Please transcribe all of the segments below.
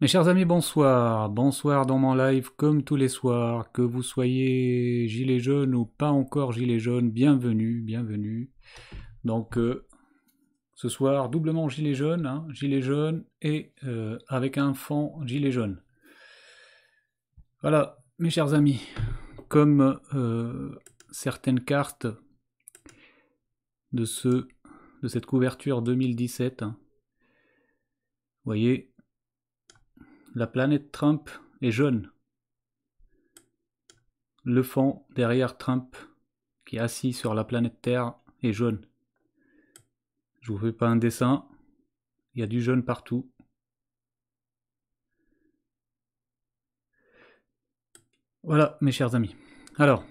Mes chers amis, bonsoir. Bonsoir dans mon live comme tous les soirs. Que vous soyez gilet jaune ou pas encore gilet jaune, bienvenue, bienvenue. Donc euh, ce soir, doublement gilet jaune, hein, gilet jaune et euh, avec un fond gilet jaune. Voilà, mes chers amis, comme euh, certaines cartes de, de cette couverture 2017, hein. vous voyez, la planète Trump est jaune. Le fond derrière Trump, qui est assis sur la planète Terre, est jaune. Je vous fais pas un dessin. Il y a du jaune partout. Voilà, mes chers amis. Alors,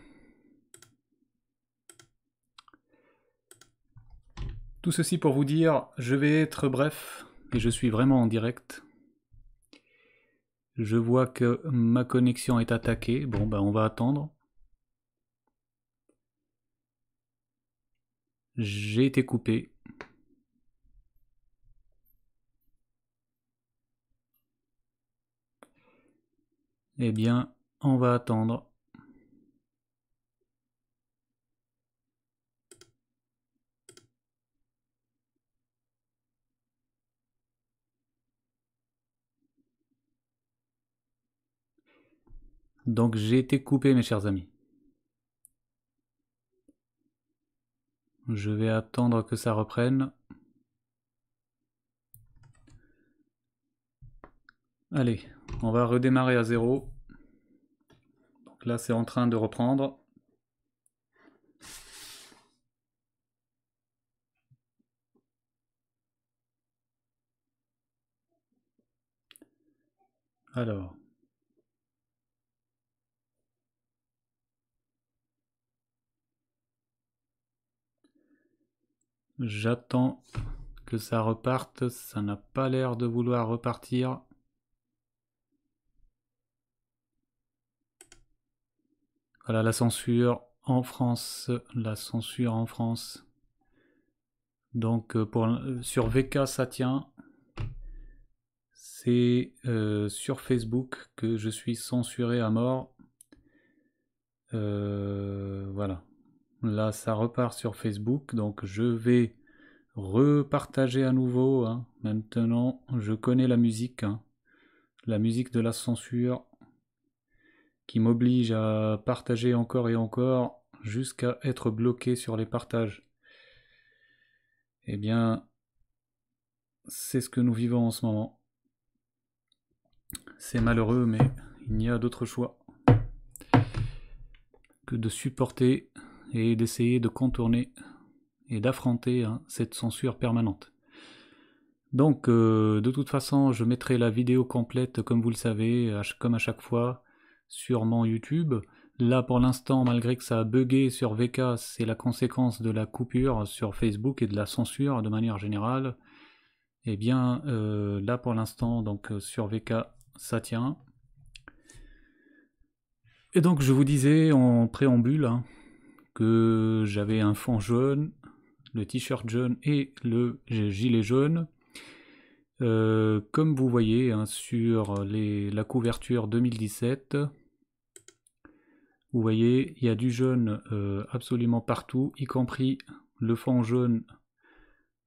tout ceci pour vous dire, je vais être bref, et je suis vraiment en direct. Je vois que ma connexion est attaquée. Bon, ben on va attendre. J'ai été coupé. Eh bien, on va attendre. Donc j'ai été coupé, mes chers amis. Je vais attendre que ça reprenne. Allez, on va redémarrer à zéro. Donc là, c'est en train de reprendre. Alors, J'attends que ça reparte. Ça n'a pas l'air de vouloir repartir. Voilà la censure en France. La censure en France. Donc euh, pour, euh, sur VK ça tient. C'est euh, sur Facebook que je suis censuré à mort. voilà. Là, ça repart sur Facebook, donc je vais repartager à nouveau. Hein. Maintenant, je connais la musique, hein. la musique de la censure, qui m'oblige à partager encore et encore jusqu'à être bloqué sur les partages. Eh bien, c'est ce que nous vivons en ce moment. C'est malheureux, mais il n'y a d'autre choix que de supporter et d'essayer de contourner et d'affronter hein, cette censure permanente. Donc euh, de toute façon je mettrai la vidéo complète comme vous le savez, comme à chaque fois, sur mon YouTube. Là pour l'instant malgré que ça a bugué sur VK, c'est la conséquence de la coupure sur Facebook et de la censure de manière générale. Et eh bien euh, là pour l'instant donc euh, sur VK ça tient. Et donc je vous disais en préambule, hein, j'avais un fond jaune, le t-shirt jaune et le gilet jaune. Euh, comme vous voyez hein, sur les, la couverture 2017, vous voyez, il y a du jaune euh, absolument partout, y compris le fond jaune.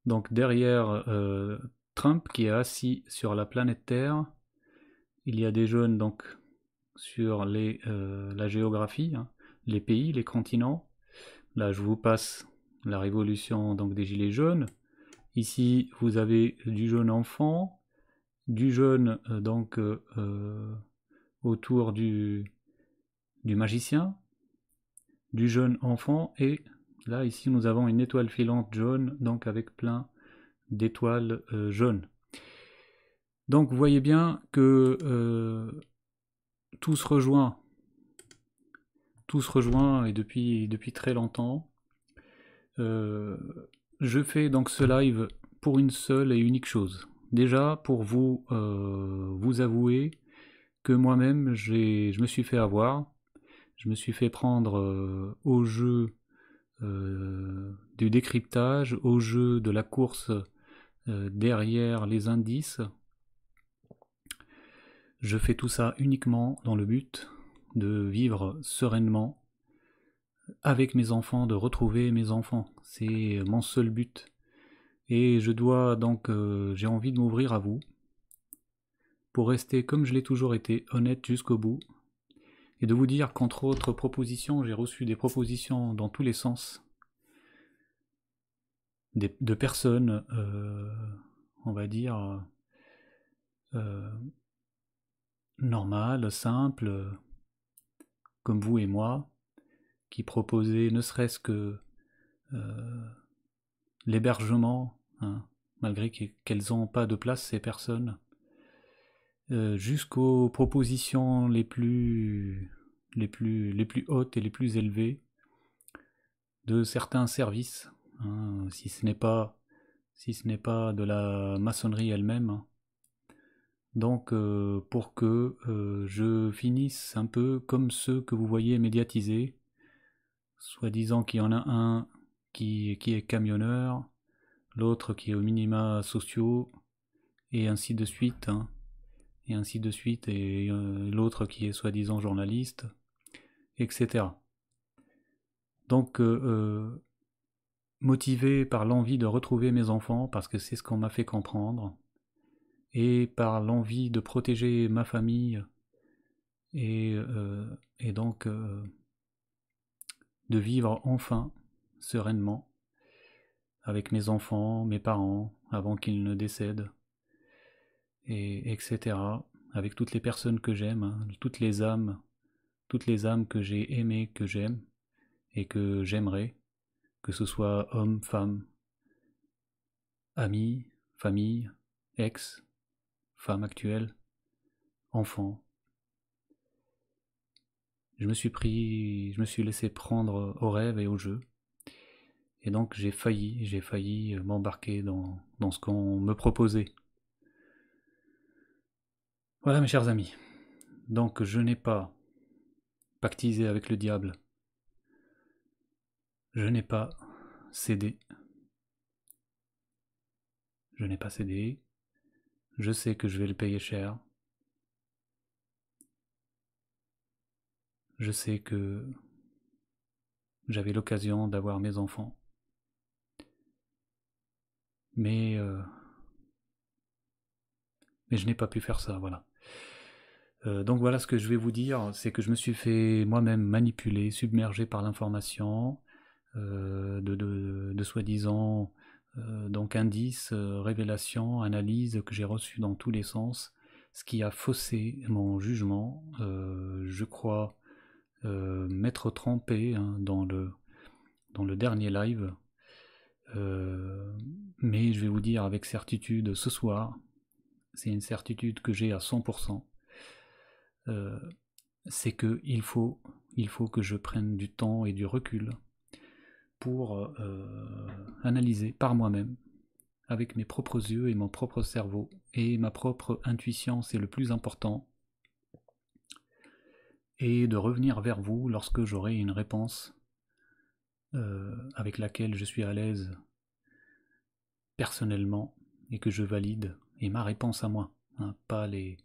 Donc derrière euh, Trump qui est assis sur la planète Terre, il y a des jaunes donc sur les, la géographie, hein, les pays, les continents. Là, je vous passe la révolution donc, des Gilets jaunes. Ici, vous avez du jeune enfant, du jeune euh, donc euh, euh, autour du, du magicien, du jeune enfant, et là, ici, nous avons une étoile filante jaune, donc avec plein d'étoiles jaunes. Donc, vous voyez bien que tout se rejoint tous rejoints et depuis, depuis très longtemps. Euh, je fais donc ce live pour une seule et unique chose. Déjà pour vous, euh, vous avouer que moi-même je me suis fait avoir, je me suis fait prendre euh, au jeu du décryptage, au jeu de la course derrière les indices. Je fais tout ça uniquement dans le but de vivre sereinement avec mes enfants, de retrouver mes enfants. C'est mon seul but. Et je dois donc, euh, j'ai envie de m'ouvrir à vous pour rester comme je l'ai toujours été, honnête jusqu'au bout, et de vous dire qu'entre autres propositions, j'ai reçu des propositions dans tous les sens, de personnes, euh, on va dire, euh, normales, simples, comme vous et moi, qui proposaient ne serait-ce que euh, l'hébergement, hein, malgré qu'elles n'ont pas de place, ces personnes, euh, jusqu'aux propositions les plus, les, plus, les plus hautes et les plus élevées de certains services, hein, si ce n'est pas si ce n'est pas de la maçonnerie elle-même, hein. Donc euh, pour que euh, je finisse un peu comme ceux que vous voyez médiatisés, soi-disant qu'il y en a un qui, est camionneur, l'autre qui est au minima sociaux, et ainsi de suite, hein. et ainsi de suite, et euh, l'autre qui est soi-disant journaliste, etc. Donc motivé par l'envie de retrouver mes enfants, parce que c'est ce qu'on m'a fait comprendre, et par l'envie de protéger ma famille et, euh, donc euh, de vivre enfin sereinement avec mes enfants, mes parents, avant qu'ils ne décèdent, et etc. Avec toutes les personnes que j'aime, hein, toutes les âmes, toutes les âmes que j'ai aimées, que j'aime, et que j'aimerais, que ce soit homme, femme, amis, famille, ex, femme actuelle, enfant. Je me suis pris, je me suis laissé prendre au rêve et au jeu. Et donc j'ai failli, j'ai failli m'embarquer dans, dans ce qu'on me proposait. Voilà mes chers amis. Donc je n'ai pas pactisé avec le diable. Je n'ai pas cédé. Je n'ai pas cédé. Je sais que je vais le payer cher. Je sais que j'avais l'occasion d'avoir mes enfants. Mais, euh, mais je n'ai pas pu faire ça, voilà. Euh, donc voilà ce que je vais vous dire, c'est que je me suis fait moi-même manipuler, submerger par l'information, euh, de soi-disant euh, donc indices, euh, révélations, analyses que j'ai reçues dans tous les sens, ce qui a faussé mon jugement. Euh, je crois m'être trompé hein, dans, le, dans le dernier live. mais je vais vous dire avec certitude ce soir, c'est une certitude que j'ai à 100%, c'est que il faut, il faut que je prenne du temps et du recul pour euh, analyser par moi-même, avec mes propres yeux et mon propre cerveau, et ma propre intuition, c'est le plus important, et de revenir vers vous lorsque j'aurai une réponse euh, avec laquelle je suis à l'aise personnellement et que je valide, et ma réponse à moi, pas hein.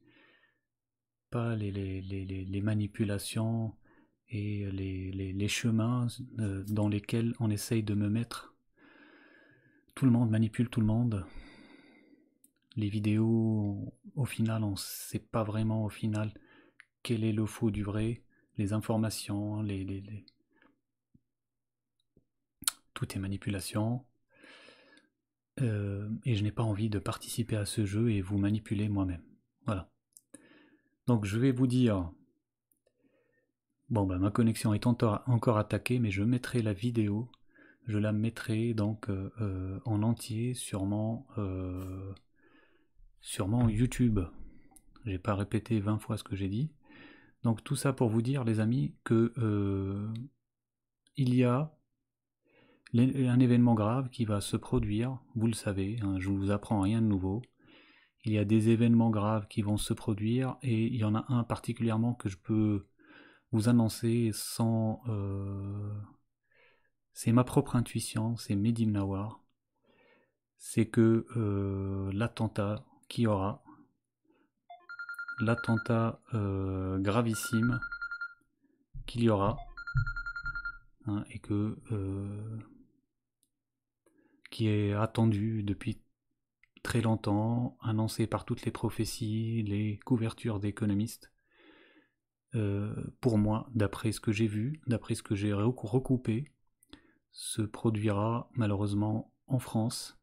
pas les manipulations, et euh, les, chemins euh, dans lesquels on essaye de me mettre. Tout le monde manipule tout le monde. Les vidéos, au final, on ne sait pas vraiment au final quel est le faux du vrai, les informations, les, les... tout est manipulation. Euh, et je n'ai pas envie de participer à ce jeu et vous manipuler moi-même. Voilà. Donc je vais vous dire Bon, ben, ma connexion est encore attaquée, mais je mettrai la vidéo. Je la mettrai donc euh, euh, en entier, sûrement, euh, sûrement YouTube. J'ai pas répété 20 fois ce que j'ai dit. Donc tout ça pour vous dire, les amis, que euh, il y a un événement grave qui va se produire. Vous le savez, je hein, je vous apprends rien de nouveau. Il y a des événements graves qui vont se produire et il y en a un particulièrement que je peux vous annoncer sans... Euh, c'est ma propre intuition, c'est Medim Nawar, c'est que euh, l'attentat qui aura, l'attentat euh, gravissime qu'il y aura, hein, et que qui est attendu depuis très longtemps, annoncé par toutes les prophéties, les couvertures d'économistes, euh, pour moi, d'après ce que j'ai vu, d'après ce que j'ai recoupé, se produira malheureusement en France,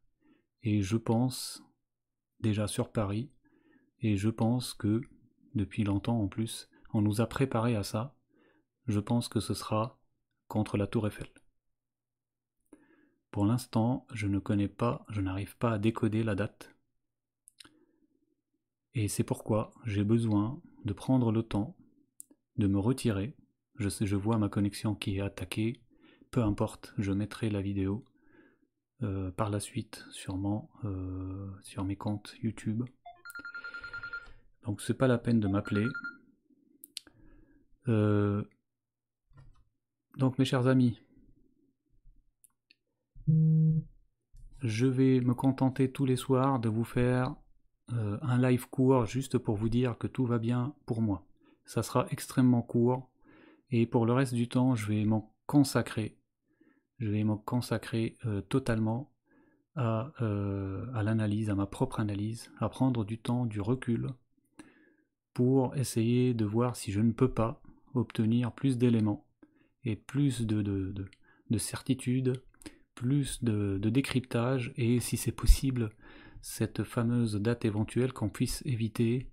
et je pense déjà sur Paris, et je pense que, depuis longtemps en plus, on nous a préparé à ça, je pense que ce sera contre la tour Eiffel. Pour l'instant, je ne connais pas, je n'arrive pas à décoder la date. Et c'est pourquoi j'ai besoin de prendre le temps de me retirer. Je, sais, je vois ma connexion qui est attaquée. Peu importe, je mettrai la vidéo euh, par la suite, sûrement, euh, sur mes comptes YouTube. Donc c'est pas la peine de m'appeler. Euh, donc mes chers amis, je vais me contenter tous les soirs de vous faire un live court juste pour vous dire que tout va bien pour moi ça sera extrêmement court. Et pour le reste du temps, je vais m'en consacrer. Je vais m'en consacrer euh, totalement à, euh, à l'analyse, à ma propre analyse, à prendre du temps, du recul, pour essayer de voir si je ne peux pas obtenir plus d'éléments et plus de, de, certitude, plus de, décryptage et si c'est possible cette fameuse date éventuelle qu'on puisse éviter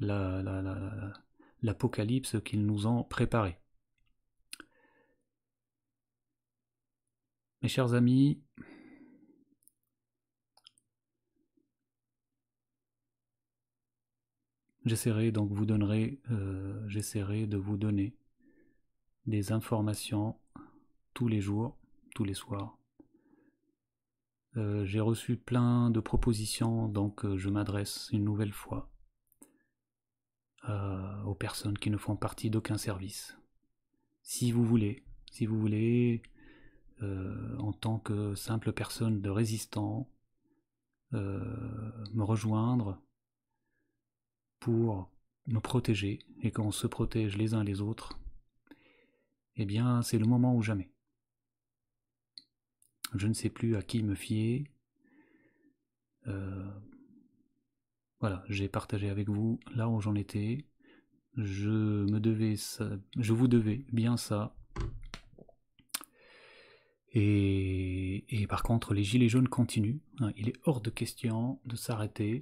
la, la, la, l'apocalypse qu'ils nous ont préparé. Mes chers amis, j'essaierai donc vous donnerai, euh, j'essaierai de vous donner des informations tous les jours, tous les soirs. Euh, j'ai reçu plein de propositions, donc euh, je m'adresse une nouvelle fois euh, aux personnes qui ne font partie d'aucun service. Si vous voulez, si vous voulez, euh, en tant que simple personne de résistant, euh, me rejoindre pour nous protéger et qu'on se protège les uns les autres, eh bien c'est le moment ou jamais. Je ne sais plus à qui me fier. Voilà, j'ai partagé avec vous là où j'en étais. Je me devais je vous devais bien ça. Et, par contre, les gilets jaunes continuent. Hein. il est hors de question de s'arrêter.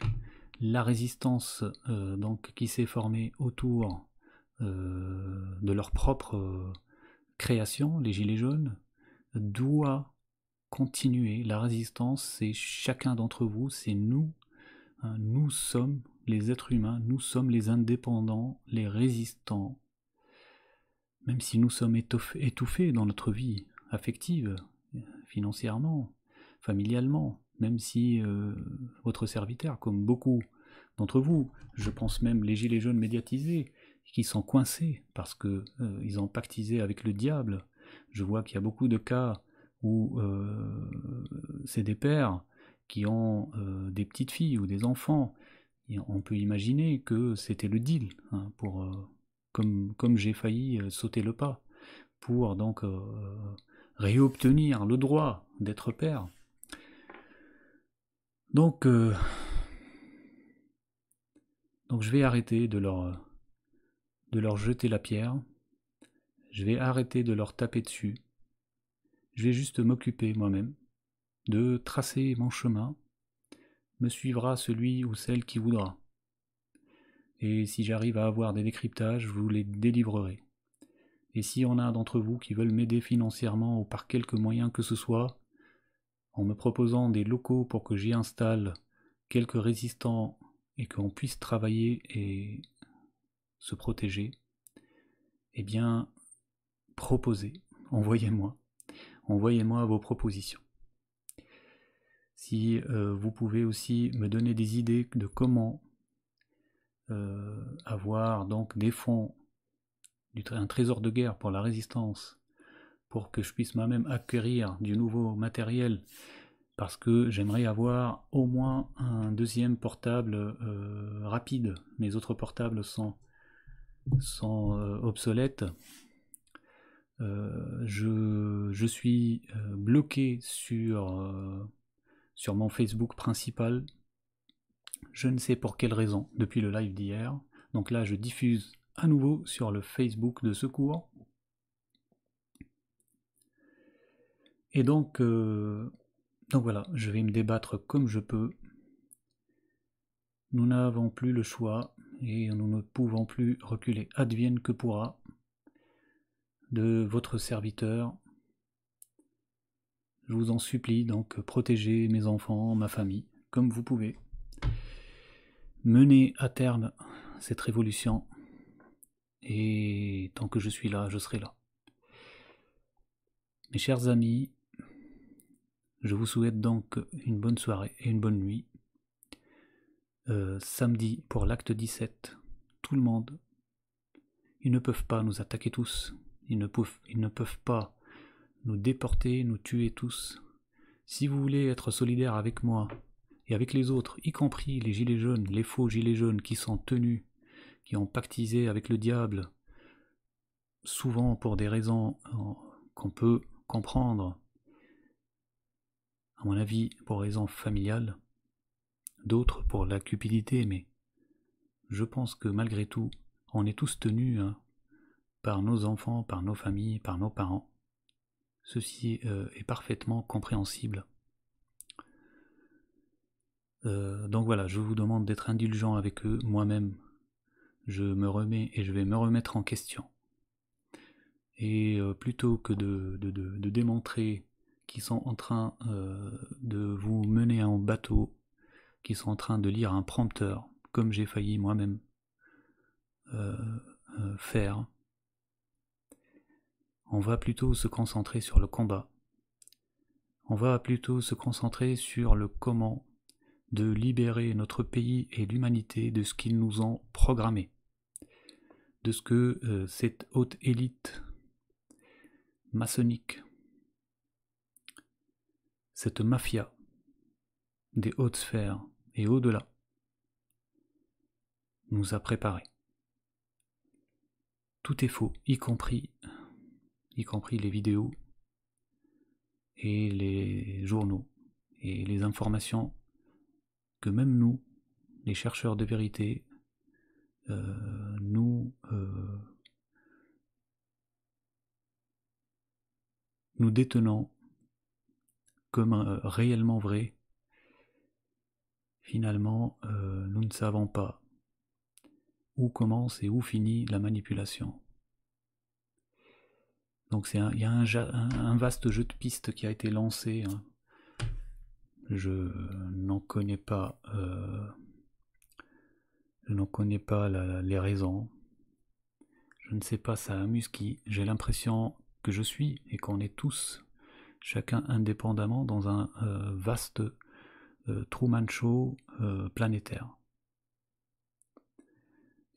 La résistance euh, donc qui s'est formée autour euh, de leur propre euh, création, les gilets jaunes, doit continuer. La résistance, c'est chacun d'entre vous, c'est nous Hein, nous sommes les êtres humains, nous sommes les indépendants, les résistants. Même si nous sommes étouffés dans notre vie affective, financièrement, familialement, même si euh, votre serviteur, comme beaucoup d'entre vous, je pense même les gilets jaunes médiatisés, qui sont coincés parce qu'ils euh, ont pactisé avec le diable. Je vois qu'il y a beaucoup de cas où euh, c'est des pères qui ont euh, des petites filles ou des enfants, on peut imaginer que c'était le deal, hein, pour, euh, comme, comme j'ai failli euh, sauter le pas, pour donc réobtenir le droit d'être père. Donc, donc je vais arrêter de leur, de leur jeter la pierre, je vais arrêter de leur taper dessus, je vais juste m'occuper moi-même, de tracer mon chemin, me suivra celui ou celle qui voudra. Et si j'arrive à avoir des décryptages, vous les délivrerez. Et si on a d'entre vous qui veulent m'aider financièrement ou par quelque moyen que ce soit, en me proposant des locaux pour que j'y installe quelques résistants et qu'on puisse travailler et se protéger, eh bien, proposez, envoyez-moi, envoyez-moi vos propositions. Si euh, vous pouvez aussi me donner des idées de comment euh, avoir donc des fonds, un trésor de guerre pour la résistance, pour que je puisse moi-même acquérir du nouveau matériel, parce que j'aimerais avoir au moins un deuxième portable euh, rapide. Mes autres portables sont, sont obsolètes. je, je, suis bloqué sur sur mon Facebook principal, je ne sais pour quelle raison, depuis le live d'hier. Donc là, je diffuse à nouveau sur le Facebook de secours. Et donc, euh, donc voilà, je vais me débattre comme je peux. Nous n'avons plus le choix et nous ne pouvons plus reculer, advienne que pourra, de votre serviteur, je vous en supplie, donc protégez mes enfants, ma famille, comme vous pouvez. Menez à terme cette révolution, et tant que je suis là, je serai là. Mes chers amis, je vous souhaite donc une bonne soirée et une bonne nuit. Euh, samedi pour l'acte 17, tout le monde. Ils ne peuvent pas nous attaquer tous. Ils ne ils ne peuvent pas nous déporter, nous tuer tous. Si vous voulez être solidaire avec moi et avec les autres, y compris les gilets jaunes, les faux gilets jaunes qui sont tenus, qui ont pactisé avec le diable, souvent pour des raisons euh, qu'on peut comprendre, à mon avis pour raisons familiales, d'autres pour la cupidité, mais je pense que malgré tout, on est tous tenus hein, par nos enfants, par nos familles, par nos parents, Ceci euh, est parfaitement compréhensible. Euh, donc voilà, je vous demande d'être indulgent avec eux moi-même. Je me remets et je vais me remettre en question. Et euh, plutôt que de, démontrer qu'ils sont en train de vous mener en bateau, qu'ils sont en train de lire un prompteur, comme j'ai failli moi-même faire, on va plutôt se concentrer sur le combat. On va plutôt se concentrer sur le comment de libérer notre pays et l'humanité de ce qu'ils nous ont programmé, de ce que euh, cette haute élite maçonnique, cette mafia des hautes sphères et au-delà nous a préparé Tout est faux, y compris y compris les vidéos et les journaux et les informations que même nous, les chercheurs de vérité, euh, nous, euh, nous détenons comme euh, réellement vrai, finalement, nous ne savons pas où commence et où finit la manipulation. Donc c'est il y a un, vaste jeu de pistes qui a été lancé. Hein. Je n'en connais pas, euh, je n'en connais pas les raisons. Je ne sais pas, ça amuse qui. J'ai l'impression que je suis et qu'on est tous, chacun indépendamment, dans un euh, vaste euh, Truman Show euh, planétaire.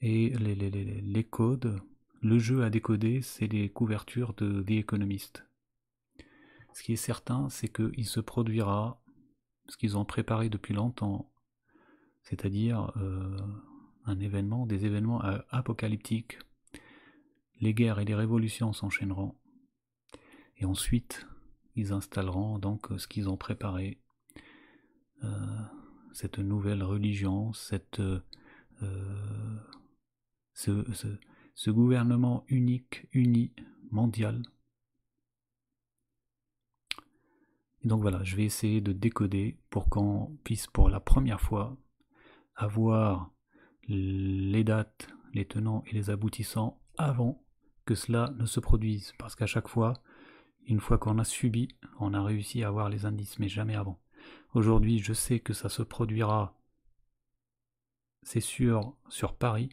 Et les codes le jeu à décoder, c'est les couvertures de The Economist. Ce qui est certain, c'est qu'il se produira ce qu'ils ont préparé depuis longtemps, c'est-à-dire euh, un événement, des événements euh, apocalyptiques. Les guerres et les révolutions s'enchaîneront. Et ensuite, ils installeront donc euh, ce qu'ils ont préparé, cette nouvelle religion, cette, ce, ce gouvernement unique, uni, mondial. Et donc voilà, je vais essayer de décoder pour qu'on puisse pour la première fois avoir les dates, les tenants et les aboutissants avant que cela ne se produise. Parce qu'à chaque fois, une fois qu'on a subi, on a réussi à avoir les indices, mais jamais avant. Aujourd'hui, je sais que ça se produira, c'est sûr, sur Paris,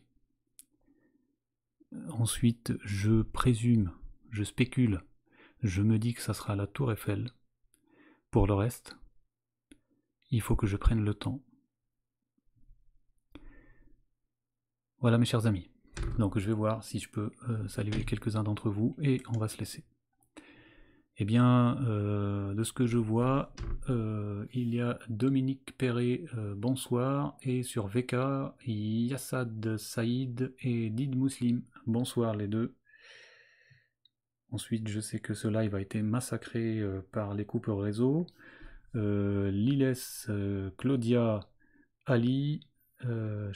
Ensuite, je présume, je spécule, je me dis que ça sera la tour Eiffel. Pour le reste, il faut que je prenne le temps. Voilà mes chers amis. Donc je vais voir si je peux euh, saluer quelques-uns d'entre vous et on va se laisser. Eh bien, euh, de ce que je vois, euh, il y a Dominique Perret, bonsoir, et sur VK, Yassad Saïd et Did Muslim, Bonsoir les deux. Ensuite, je sais que ce live a été massacré euh, par les coupes réseau. Euh, Liles, euh, Claudia, Ali, euh,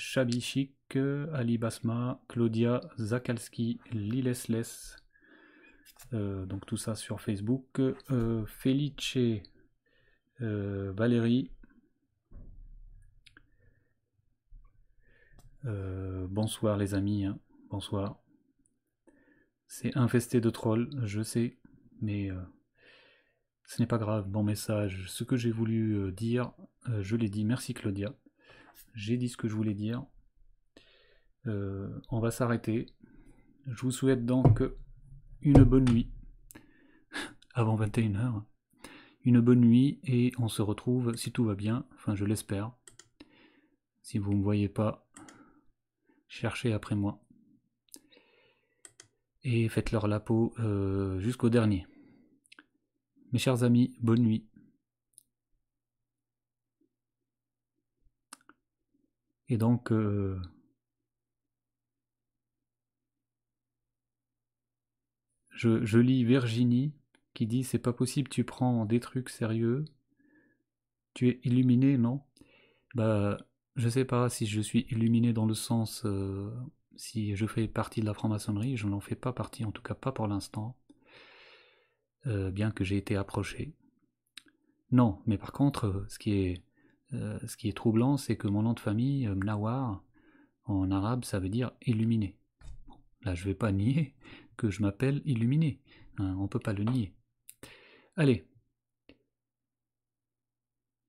Ali Basma, Claudia, Zakalski, Les. Euh, donc tout ça sur Facebook. Felice, Valérie. bonsoir les amis, hein. bonsoir. C'est infesté de trolls, je sais, mais euh, ce n'est pas grave, bon message. Ce que j'ai voulu euh, dire, euh, je l'ai dit, merci Claudia. J'ai dit ce que je voulais dire. on va s'arrêter. Je vous souhaite donc une bonne nuit, avant 21h. Une bonne nuit et on se retrouve, si tout va bien, enfin je l'espère. Si vous ne me voyez pas, cherchez après moi et faites-leur la peau euh, jusqu'au dernier. Mes chers amis, bonne nuit. Et donc, euh, je, lis Virginie qui dit c'est pas possible, tu prends des trucs sérieux, tu es illuminé, non Bah, je sais pas si je suis illuminé dans le sens euh, si je fais partie de la franc-maçonnerie, je n'en fais pas partie, en tout cas pas pour l'instant, euh, bien que j'ai été approché. Non, mais par contre, euh, ce qui est, euh, ce qui est troublant, c'est que mon nom de famille, Mnawar, en arabe, ça veut dire illuminé. là, je ne vais pas nier que je m'appelle illuminé. Hein, on ne peut pas le nier. Allez.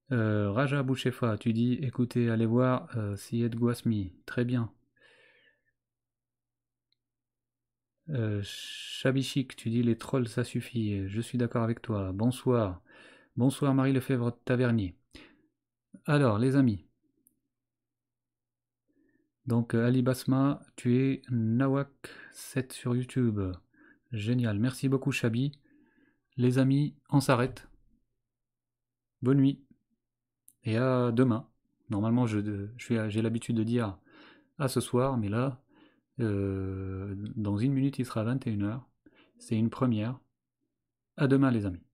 Raja Bouchefa, tu dis écoutez, allez voir Syed Gwasmi. Très bien. Chabi euh, Chabichik, tu dis les trolls, ça suffit. Je suis d'accord avec toi. Bonsoir. Bonsoir Marie Lefebvre Tavernier. Alors, les amis. Donc, euh, Ali Basma, tu es Nawak7 sur YouTube. Génial. Merci beaucoup, Chabi. Les amis, on s'arrête. Bonne nuit. Et à demain. Normalement, j'ai je, l'habitude de dire à ce soir, mais là, euh, dans une minute, il sera 21h. C'est une première. À demain, les amis.